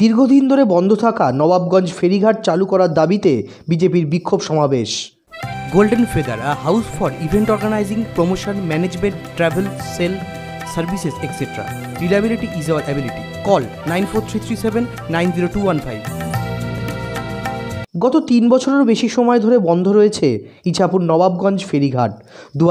দীর্ঘদিন ধরে বন্ধ থাকা নবাবগঞ্জ ফেরিঘাট চালু করার দাবিতে বিজেপির বিক্ষোভ সমাবেশ golden feather a house for event organizing promotion management travel cell services etcetera reliability is our ability call nine four three three seven nine zero two one five গত তিন বছরেরও বেশি সময় ধরে বন্ধ রয়েছে ইছাপুর নবাবগঞ্জ ফেরিঘাট দু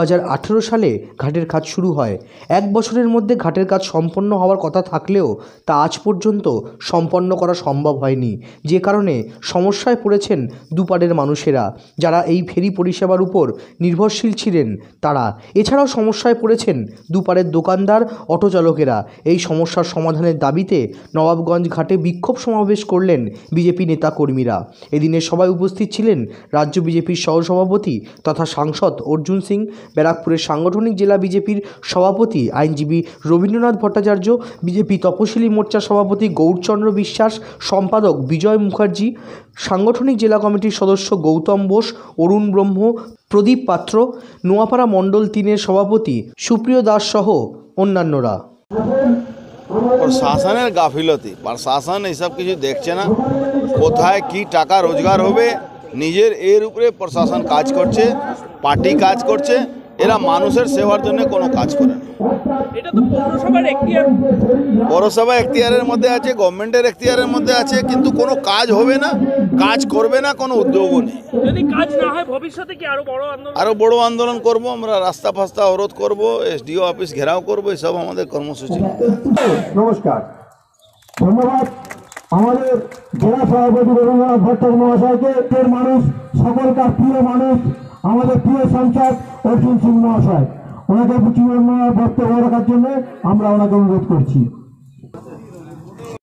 সালে ঘাটের কাজ শুরু হয় এক বছরের মধ্যে ঘাটের কাজ সম্পন্ন হওয়ার কথা থাকলেও তা আজ পর্যন্ত সম্পন্ন করা সম্ভব হয়নি যে কারণে সমস্যায় পড়েছেন দুপারের মানুষেরা যারা এই ফেরি পরিষেবার উপর নির্ভরশীল ছিলেন তারা এছাড়াও সমস্যায় পড়েছেন দুপারের দোকানদার অটো চালকেরা এই সমস্যার সমাধানের দাবিতে নবাবগঞ্জ ঘাটে বিক্ষোভ সমাবেশ করলেন বিজেপি নেতা কর্মীরা এদিন দিনে সভায় উপস্থিত ছিলেন রাজ্য বিজেপির সহসভাপতি তথা সাংসদ অর্জুন সিং ব্যারাকপুরের সাংগঠনিক জেলা বিজেপির সভাপতি আইনজীবী রবীন্দ্রনাথ ভট্টাচার্য বিজেপি তপশিলী মোর্চা সভাপতি গৌরচন্দ্র বিশ্বাস সম্পাদক বিজয় মুখার্জি সাংগঠনিক জেলা কমিটির সদস্য গৌতম বোস অরুণ ব্রহ্ম প্রদীপ পাত্র নোয়াপাড়া মণ্ডল তিনের সভাপতি সুপ্রিয় দাস সহ অন্যান্যরা শাসনের গাফিলতি আর শাসন এইসব কিছু দেখছে না কোথায় কি টাকা রোজগার হবে নিজের এর উপরে প্রশাসন কাজ করছে পার্টি কাজ করছে এরা মানুষের সেবার জন্য কোনো কাজ করে না পৌরসভা এখতিয়ারের মধ্যে আছে গভর্নমেন্টের এখতিয়ারের মধ্যে আছে কিন্তু কোনো কাজ হবে না কাজ করবে না কোনো উদ্যোগও নেই কাজ না হয় আরো বড় আন্দোলন আরো বড় আন্দোলন করব আমরা রাস্তা ফাস্তা অবরোধ করব এসডিও অফিস ঘেরাও করব এসব আমাদের কর্মসূচি নমস্কার ধন্যবাদ আমাদের জেলা সভাপতি রবীন্দ্রনাথ ভট্টাচার্য মহাশয়কে মানুষ সকলকার প্রিয় মানুষ আমাদের প্রিয় সাংসদ অর্জুন সিং মহাশয় ওনাকে বক্তব্য রাখার জন্য আমরা ওনাকে অনুরোধ করছি